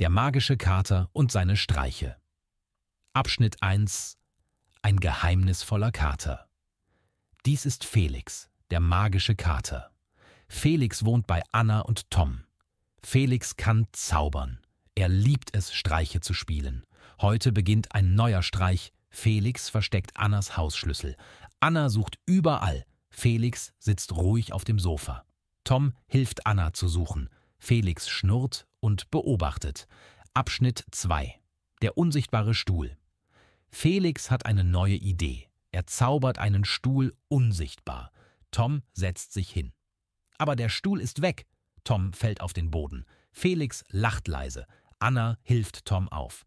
Der magische Kater und seine Streiche. Abschnitt 1 Ein geheimnisvoller Kater. Dies ist Felix, der magische Kater. Felix wohnt bei Anna und Tom. Felix kann zaubern. Er liebt es, Streiche zu spielen. Heute beginnt ein neuer Streich. Felix versteckt Annas Hausschlüssel. Anna sucht überall. Felix sitzt ruhig auf dem Sofa. Tom hilft Anna zu suchen. Felix schnurrt und beobachtet. Abschnitt 2. Der unsichtbare Stuhl. Felix hat eine neue Idee. Er zaubert einen Stuhl unsichtbar. Tom setzt sich hin. Aber der Stuhl ist weg. Tom fällt auf den Boden. Felix lacht leise. Anna hilft Tom auf.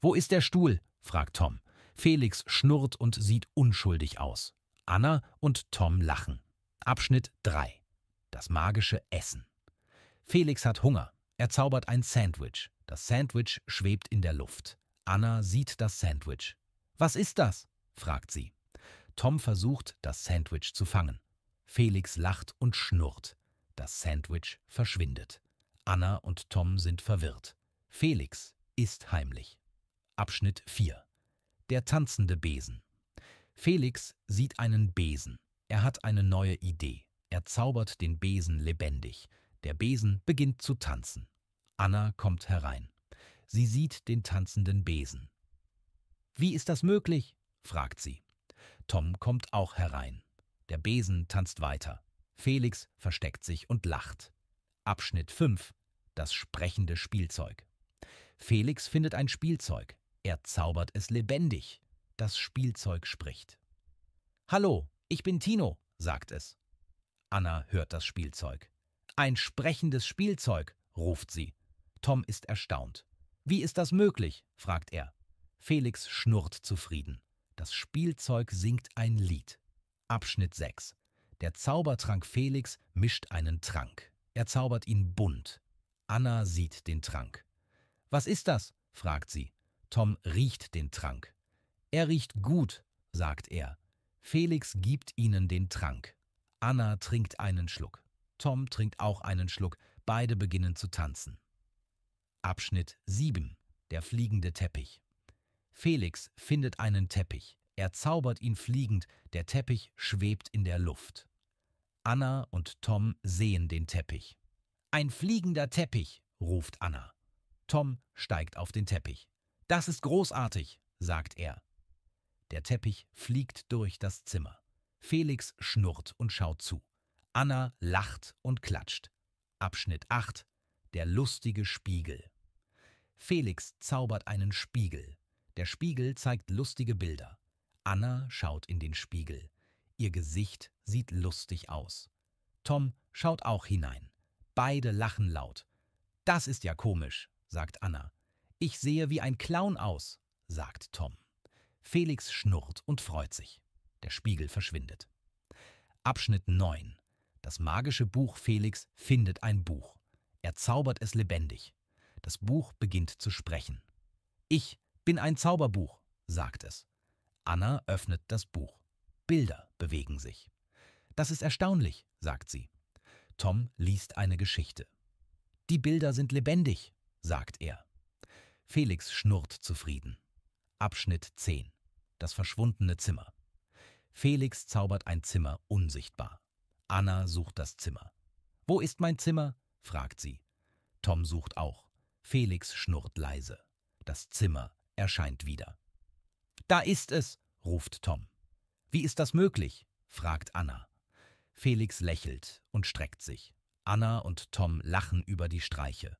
Wo ist der Stuhl? fragt Tom. Felix schnurrt und sieht unschuldig aus. Anna und Tom lachen. Abschnitt 3. Das magische Essen. Felix hat Hunger. Er zaubert ein Sandwich. Das Sandwich schwebt in der Luft. Anna sieht das Sandwich. Was ist das? fragt sie. Tom versucht, das Sandwich zu fangen. Felix lacht und schnurrt. Das Sandwich verschwindet. Anna und Tom sind verwirrt. Felix ist heimlich. Abschnitt 4 Der tanzende Besen Felix sieht einen Besen. Er hat eine neue Idee. Er zaubert den Besen lebendig. Der Besen beginnt zu tanzen. Anna kommt herein. Sie sieht den tanzenden Besen. Wie ist das möglich? fragt sie. Tom kommt auch herein. Der Besen tanzt weiter. Felix versteckt sich und lacht. Abschnitt 5. Das sprechende Spielzeug. Felix findet ein Spielzeug. Er zaubert es lebendig. Das Spielzeug spricht. Hallo, ich bin Tino, sagt es. Anna hört das Spielzeug. Ein sprechendes Spielzeug, ruft sie. Tom ist erstaunt. Wie ist das möglich? fragt er. Felix schnurrt zufrieden. Das Spielzeug singt ein Lied. Abschnitt 6. Der Zaubertrank Felix mischt einen Trank. Er zaubert ihn bunt. Anna sieht den Trank. Was ist das? fragt sie. Tom riecht den Trank. Er riecht gut, sagt er. Felix gibt ihnen den Trank. Anna trinkt einen Schluck. Tom trinkt auch einen Schluck, beide beginnen zu tanzen. Abschnitt 7. Der fliegende Teppich. Felix findet einen Teppich. Er zaubert ihn fliegend, der Teppich schwebt in der Luft. Anna und Tom sehen den Teppich. Ein fliegender Teppich, ruft Anna. Tom steigt auf den Teppich. Das ist großartig, sagt er. Der Teppich fliegt durch das Zimmer. Felix schnurrt und schaut zu. Anna lacht und klatscht. Abschnitt 8 Der lustige Spiegel Felix zaubert einen Spiegel. Der Spiegel zeigt lustige Bilder. Anna schaut in den Spiegel. Ihr Gesicht sieht lustig aus. Tom schaut auch hinein. Beide lachen laut. Das ist ja komisch, sagt Anna. Ich sehe wie ein Clown aus, sagt Tom. Felix schnurrt und freut sich. Der Spiegel verschwindet. Abschnitt 9 das magische Buch Felix findet ein Buch. Er zaubert es lebendig. Das Buch beginnt zu sprechen. Ich bin ein Zauberbuch, sagt es. Anna öffnet das Buch. Bilder bewegen sich. Das ist erstaunlich, sagt sie. Tom liest eine Geschichte. Die Bilder sind lebendig, sagt er. Felix schnurrt zufrieden. Abschnitt 10. Das verschwundene Zimmer. Felix zaubert ein Zimmer unsichtbar. Anna sucht das Zimmer. Wo ist mein Zimmer? fragt sie. Tom sucht auch. Felix schnurrt leise. Das Zimmer erscheint wieder. Da ist es, ruft Tom. Wie ist das möglich? fragt Anna. Felix lächelt und streckt sich. Anna und Tom lachen über die Streiche.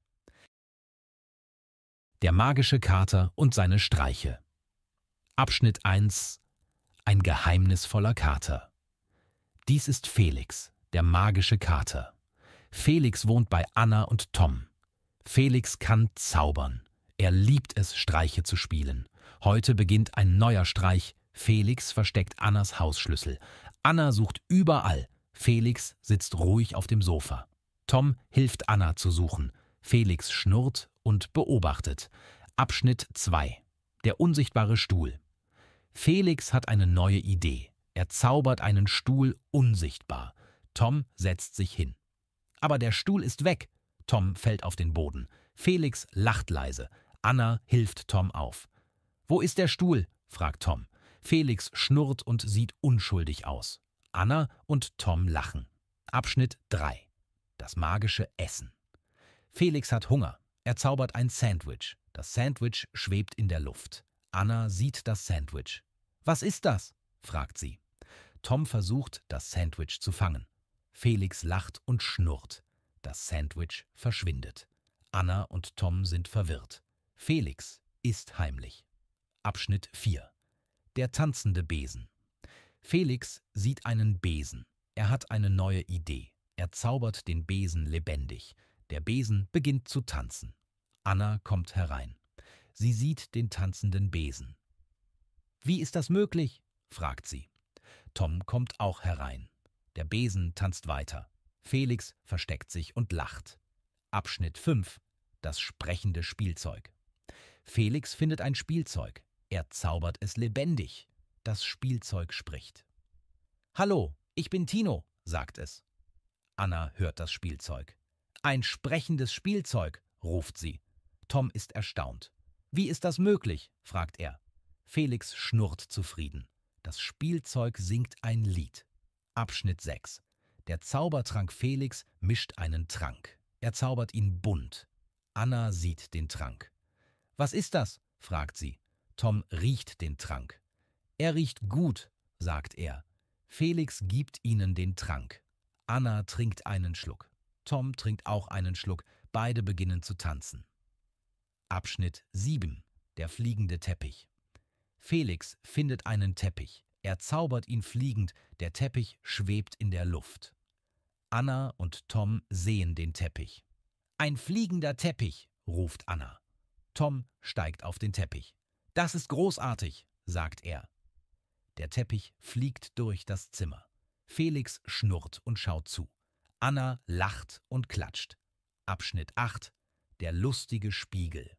Der magische Kater und seine Streiche. Abschnitt 1 Ein geheimnisvoller Kater. Dies ist Felix, der magische Kater. Felix wohnt bei Anna und Tom. Felix kann zaubern. Er liebt es, Streiche zu spielen. Heute beginnt ein neuer Streich. Felix versteckt Annas Hausschlüssel. Anna sucht überall. Felix sitzt ruhig auf dem Sofa. Tom hilft Anna zu suchen. Felix schnurrt und beobachtet. Abschnitt 2. Der unsichtbare Stuhl. Felix hat eine neue Idee. Er zaubert einen Stuhl unsichtbar. Tom setzt sich hin. Aber der Stuhl ist weg. Tom fällt auf den Boden. Felix lacht leise. Anna hilft Tom auf. Wo ist der Stuhl? fragt Tom. Felix schnurrt und sieht unschuldig aus. Anna und Tom lachen. Abschnitt 3. Das magische Essen. Felix hat Hunger. Er zaubert ein Sandwich. Das Sandwich schwebt in der Luft. Anna sieht das Sandwich. Was ist das? fragt sie. Tom versucht, das Sandwich zu fangen. Felix lacht und schnurrt. Das Sandwich verschwindet. Anna und Tom sind verwirrt. Felix ist heimlich. Abschnitt 4 Der tanzende Besen Felix sieht einen Besen. Er hat eine neue Idee. Er zaubert den Besen lebendig. Der Besen beginnt zu tanzen. Anna kommt herein. Sie sieht den tanzenden Besen. Wie ist das möglich? fragt sie. Tom kommt auch herein. Der Besen tanzt weiter. Felix versteckt sich und lacht. Abschnitt 5. Das sprechende Spielzeug. Felix findet ein Spielzeug. Er zaubert es lebendig. Das Spielzeug spricht. Hallo, ich bin Tino, sagt es. Anna hört das Spielzeug. Ein sprechendes Spielzeug, ruft sie. Tom ist erstaunt. Wie ist das möglich? fragt er. Felix schnurrt zufrieden. Das Spielzeug singt ein Lied. Abschnitt 6. Der Zaubertrank Felix mischt einen Trank. Er zaubert ihn bunt. Anna sieht den Trank. Was ist das? fragt sie. Tom riecht den Trank. Er riecht gut, sagt er. Felix gibt ihnen den Trank. Anna trinkt einen Schluck. Tom trinkt auch einen Schluck. Beide beginnen zu tanzen. Abschnitt 7. Der fliegende Teppich. Felix findet einen Teppich. Er zaubert ihn fliegend, der Teppich schwebt in der Luft. Anna und Tom sehen den Teppich. Ein fliegender Teppich, ruft Anna. Tom steigt auf den Teppich. Das ist großartig, sagt er. Der Teppich fliegt durch das Zimmer. Felix schnurrt und schaut zu. Anna lacht und klatscht. Abschnitt 8 Der lustige Spiegel.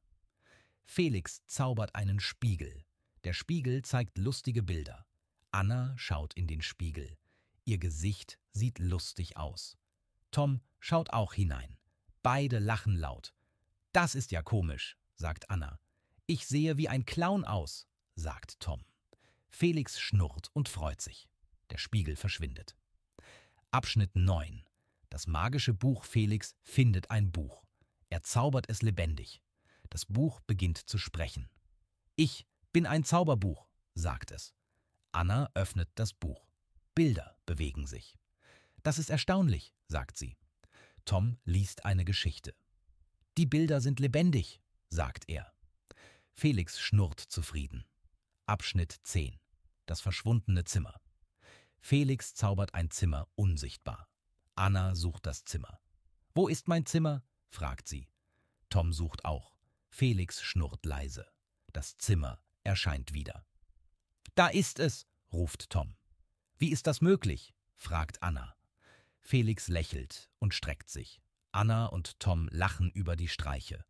Felix zaubert einen Spiegel. Der Spiegel zeigt lustige Bilder. Anna schaut in den Spiegel. Ihr Gesicht sieht lustig aus. Tom schaut auch hinein. Beide lachen laut. Das ist ja komisch, sagt Anna. Ich sehe wie ein Clown aus, sagt Tom. Felix schnurrt und freut sich. Der Spiegel verschwindet. Abschnitt 9. Das magische Buch Felix findet ein Buch. Er zaubert es lebendig. Das Buch beginnt zu sprechen. Ich bin ein Zauberbuch, sagt es. Anna öffnet das Buch. Bilder bewegen sich. Das ist erstaunlich, sagt sie. Tom liest eine Geschichte. Die Bilder sind lebendig, sagt er. Felix schnurrt zufrieden. Abschnitt 10. Das verschwundene Zimmer. Felix zaubert ein Zimmer unsichtbar. Anna sucht das Zimmer. Wo ist mein Zimmer? fragt sie. Tom sucht auch. Felix schnurrt leise. Das Zimmer erscheint wieder. Da ist es, ruft Tom. Wie ist das möglich? fragt Anna. Felix lächelt und streckt sich. Anna und Tom lachen über die Streiche.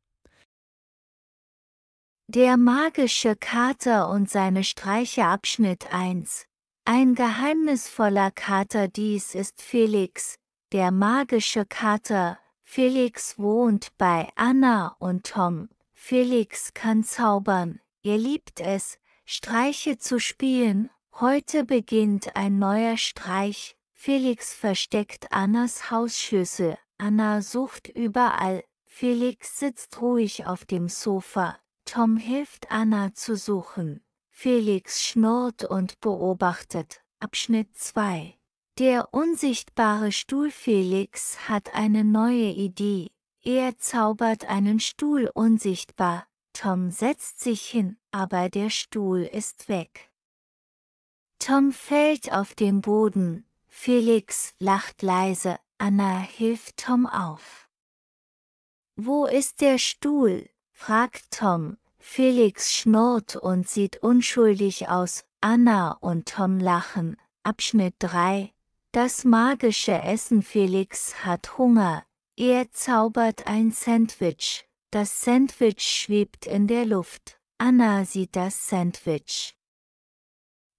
Der magische Kater und seine Streiche Abschnitt 1 Ein geheimnisvoller Kater dies ist Felix, der magische Kater. Felix wohnt bei Anna und Tom. Felix kann zaubern, ihr liebt es, Streiche zu spielen, heute beginnt ein neuer Streich, Felix versteckt Annas Hausschlüssel, Anna sucht überall, Felix sitzt ruhig auf dem Sofa, Tom hilft Anna zu suchen, Felix schnurrt und beobachtet. Abschnitt 2 der unsichtbare Stuhl Felix hat eine neue Idee. Er zaubert einen Stuhl unsichtbar, Tom setzt sich hin, aber der Stuhl ist weg. Tom fällt auf den Boden, Felix lacht leise, Anna hilft Tom auf. Wo ist der Stuhl? fragt Tom, Felix schnurrt und sieht unschuldig aus, Anna und Tom lachen. Abschnitt 3 Das magische Essen Felix hat Hunger, er zaubert ein Sandwich, das Sandwich schwebt in der Luft. Anna sieht das Sandwich.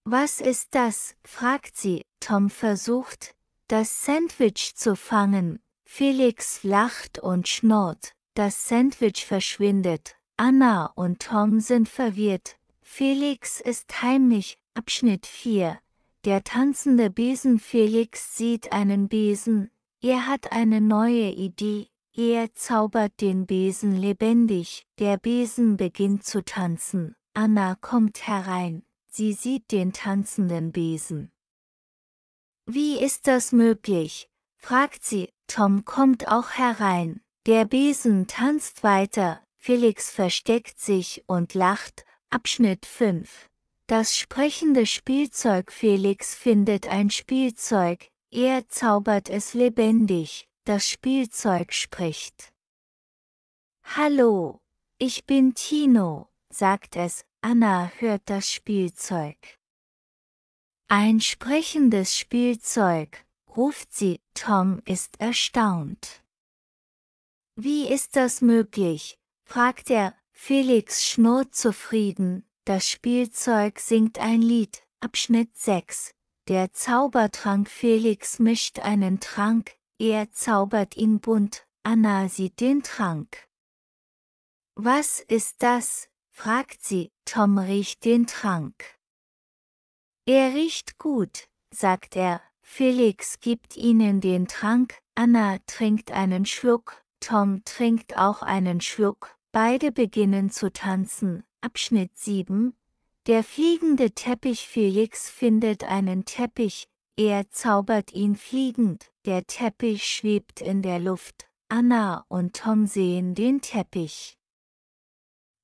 Was ist das? fragt sie. Tom versucht, das Sandwich zu fangen. Felix lacht und schnurrt. Das Sandwich verschwindet. Anna und Tom sind verwirrt. Felix ist heimlich. Abschnitt 4. Der tanzende Besen Felix sieht einen Besen. Er hat eine neue Idee. Er zaubert den Besen lebendig, der Besen beginnt zu tanzen, Anna kommt herein, sie sieht den tanzenden Besen. Wie ist das möglich? fragt sie, Tom kommt auch herein, der Besen tanzt weiter, Felix versteckt sich und lacht, Abschnitt 5. Das sprechende Spielzeug Felix findet ein Spielzeug, er zaubert es lebendig, das Spielzeug spricht. Hallo, ich bin Tino, sagt es, Anna hört das Spielzeug. Ein sprechendes Spielzeug, ruft sie, Tom ist erstaunt. Wie ist das möglich? fragt er, Felix schnurrt zufrieden, das Spielzeug singt ein Lied, Abschnitt 6. Der Zaubertrank Felix mischt einen Trank, er zaubert ihn bunt, Anna sieht den Trank. Was ist das? fragt sie, Tom riecht den Trank. Er riecht gut, sagt er, Felix gibt ihnen den Trank, Anna trinkt einen Schluck, Tom trinkt auch einen Schluck, beide beginnen zu tanzen. Abschnitt 7 Der fliegende Teppich Felix findet einen Teppich, er zaubert ihn fliegend, der Teppich schwebt in der Luft, Anna und Tom sehen den Teppich.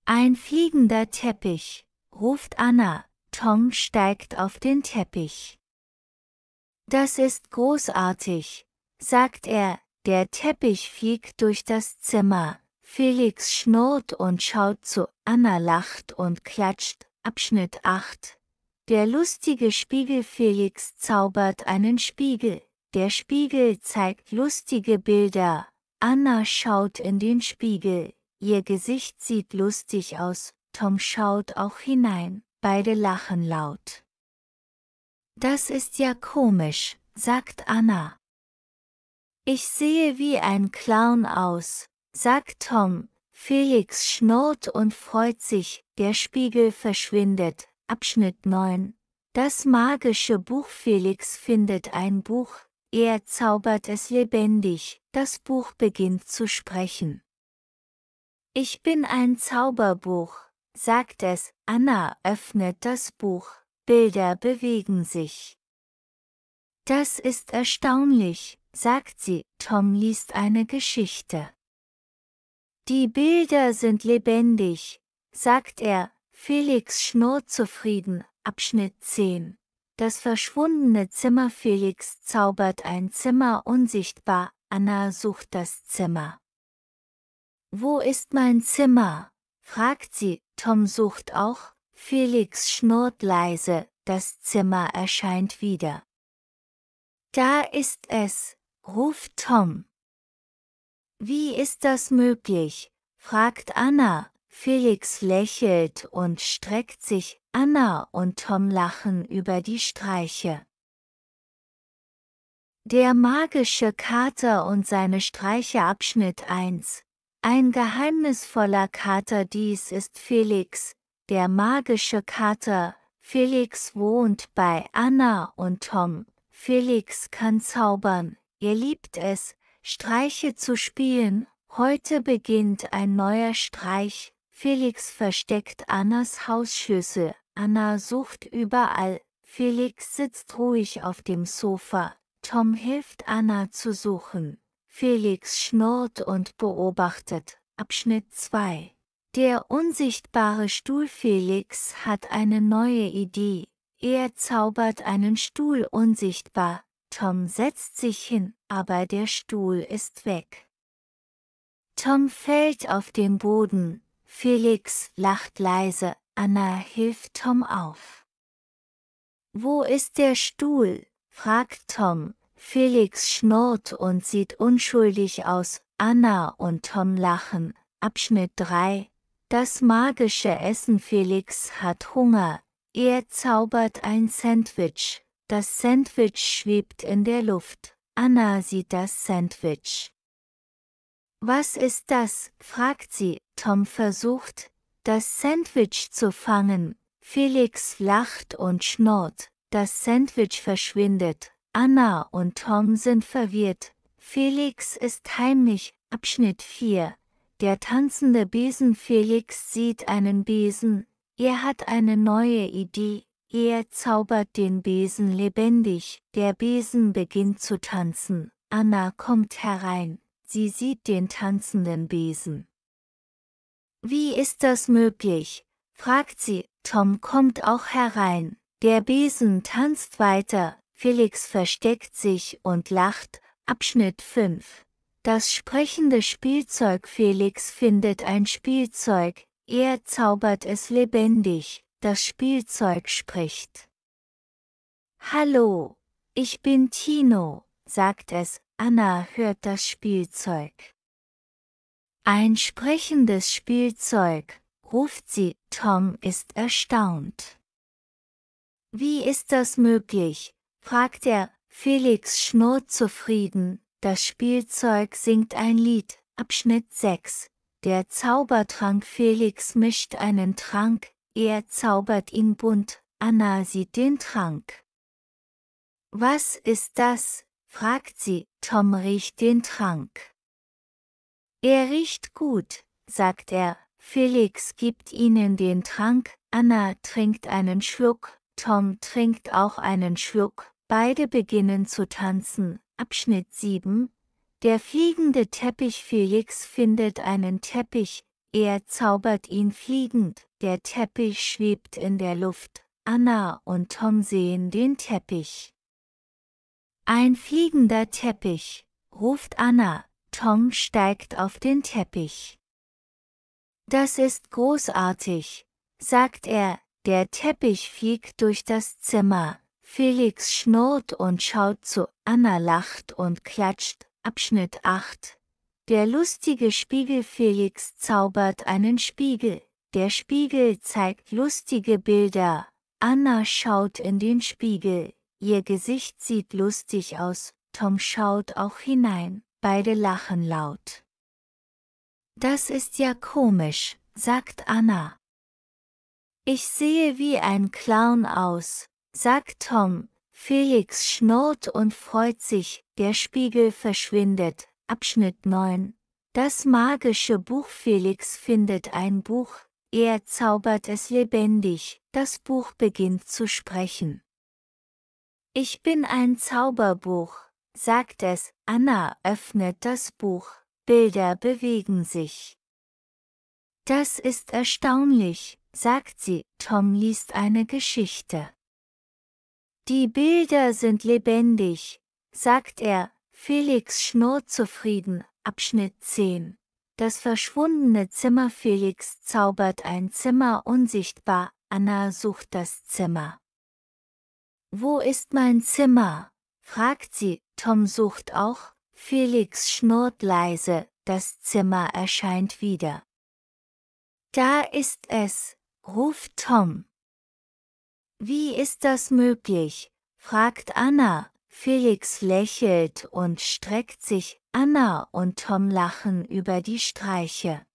Ein fliegender Teppich, ruft Anna, Tom steigt auf den Teppich. Das ist großartig, sagt er, der Teppich fliegt durch das Zimmer, Felix schnurrt und schaut zu, Anna lacht und klatscht, Abschnitt 8 der lustige Spiegel Felix zaubert einen Spiegel. Der Spiegel zeigt lustige Bilder. Anna schaut in den Spiegel. Ihr Gesicht sieht lustig aus. Tom schaut auch hinein. Beide lachen laut. Das ist ja komisch, sagt Anna. Ich sehe wie ein Clown aus, sagt Tom. Felix schnurrt und freut sich, der Spiegel verschwindet, Abschnitt 9. Das magische Buch Felix findet ein Buch, er zaubert es lebendig, das Buch beginnt zu sprechen. Ich bin ein Zauberbuch, sagt es, Anna öffnet das Buch, Bilder bewegen sich. Das ist erstaunlich, sagt sie, Tom liest eine Geschichte. Die Bilder sind lebendig, sagt er, Felix schnurrt zufrieden, Abschnitt 10. Das verschwundene Zimmer Felix zaubert ein Zimmer unsichtbar, Anna sucht das Zimmer. Wo ist mein Zimmer? fragt sie, Tom sucht auch, Felix schnurrt leise, das Zimmer erscheint wieder. Da ist es, ruft Tom. Wie ist das möglich? fragt Anna, Felix lächelt und streckt sich, Anna und Tom lachen über die Streiche. Der magische Kater und seine Streiche Abschnitt 1 Ein geheimnisvoller Kater dies ist Felix, der magische Kater, Felix wohnt bei Anna und Tom, Felix kann zaubern, ihr liebt es, Streiche zu spielen, heute beginnt ein neuer Streich, Felix versteckt Annas Hausschlüssel, Anna sucht überall, Felix sitzt ruhig auf dem Sofa, Tom hilft Anna zu suchen. Felix schnurrt und beobachtet. Abschnitt 2. Der unsichtbare Stuhl Felix hat eine neue Idee. Er zaubert einen Stuhl unsichtbar. Tom setzt sich hin, aber der Stuhl ist weg. Tom fällt auf den Boden, Felix lacht leise, Anna hilft Tom auf. Wo ist der Stuhl? fragt Tom. Felix schnurrt und sieht unschuldig aus. Anna und Tom lachen. Abschnitt 3. Das magische Essen Felix hat Hunger. Er zaubert ein Sandwich. Das Sandwich schwebt in der Luft. Anna sieht das Sandwich. Was ist das? fragt sie. Tom versucht, das Sandwich zu fangen. Felix lacht und schnurrt. Das Sandwich verschwindet. Anna und Tom sind verwirrt. Felix ist heimlich. Abschnitt 4. Der tanzende Besen Felix sieht einen Besen. Er hat eine neue Idee. Er zaubert den Besen lebendig. Der Besen beginnt zu tanzen. Anna kommt herein. Sie sieht den tanzenden Besen. Wie ist das möglich? fragt sie. Tom kommt auch herein. Der Besen tanzt weiter. Felix versteckt sich und lacht. Abschnitt 5. Das sprechende Spielzeug Felix findet ein Spielzeug, er zaubert es lebendig, das Spielzeug spricht. Hallo, ich bin Tino, sagt es, Anna hört das Spielzeug. Ein sprechendes Spielzeug, ruft sie, Tom ist erstaunt. Wie ist das möglich? fragt er, Felix schnurrt zufrieden, das Spielzeug singt ein Lied, Abschnitt 6. Der Zaubertrank Felix mischt einen Trank, er zaubert ihn bunt, Anna sieht den Trank. Was ist das? fragt sie, Tom riecht den Trank. Er riecht gut, sagt er, Felix gibt ihnen den Trank, Anna trinkt einen Schluck, Tom trinkt auch einen Schluck, beide beginnen zu tanzen, Abschnitt 7, der fliegende Teppich Felix findet einen Teppich, er zaubert ihn fliegend, der Teppich schwebt in der Luft, Anna und Tom sehen den Teppich. Ein fliegender Teppich, ruft Anna, Tom steigt auf den Teppich. Das ist großartig, sagt er, der Teppich fliegt durch das Zimmer. Felix schnurrt und schaut zu, Anna lacht und klatscht. Abschnitt 8. Der lustige Spiegel Felix zaubert einen Spiegel. Der Spiegel zeigt lustige Bilder. Anna schaut in den Spiegel. Ihr Gesicht sieht lustig aus, Tom schaut auch hinein, beide lachen laut. Das ist ja komisch, sagt Anna. Ich sehe wie ein Clown aus, sagt Tom, Felix schnurrt und freut sich, der Spiegel verschwindet, Abschnitt 9. Das magische Buch Felix findet ein Buch, er zaubert es lebendig, das Buch beginnt zu sprechen. Ich bin ein Zauberbuch, sagt es, Anna öffnet das Buch, Bilder bewegen sich. Das ist erstaunlich, sagt sie, Tom liest eine Geschichte. Die Bilder sind lebendig, sagt er, Felix schnurrt zufrieden, Abschnitt 10. Das verschwundene Zimmer Felix zaubert ein Zimmer unsichtbar, Anna sucht das Zimmer. Wo ist mein Zimmer? fragt sie. Tom sucht auch. Felix schnurrt leise. Das Zimmer erscheint wieder. Da ist es, ruft Tom. Wie ist das möglich? fragt Anna. Felix lächelt und streckt sich. Anna und Tom lachen über die Streiche.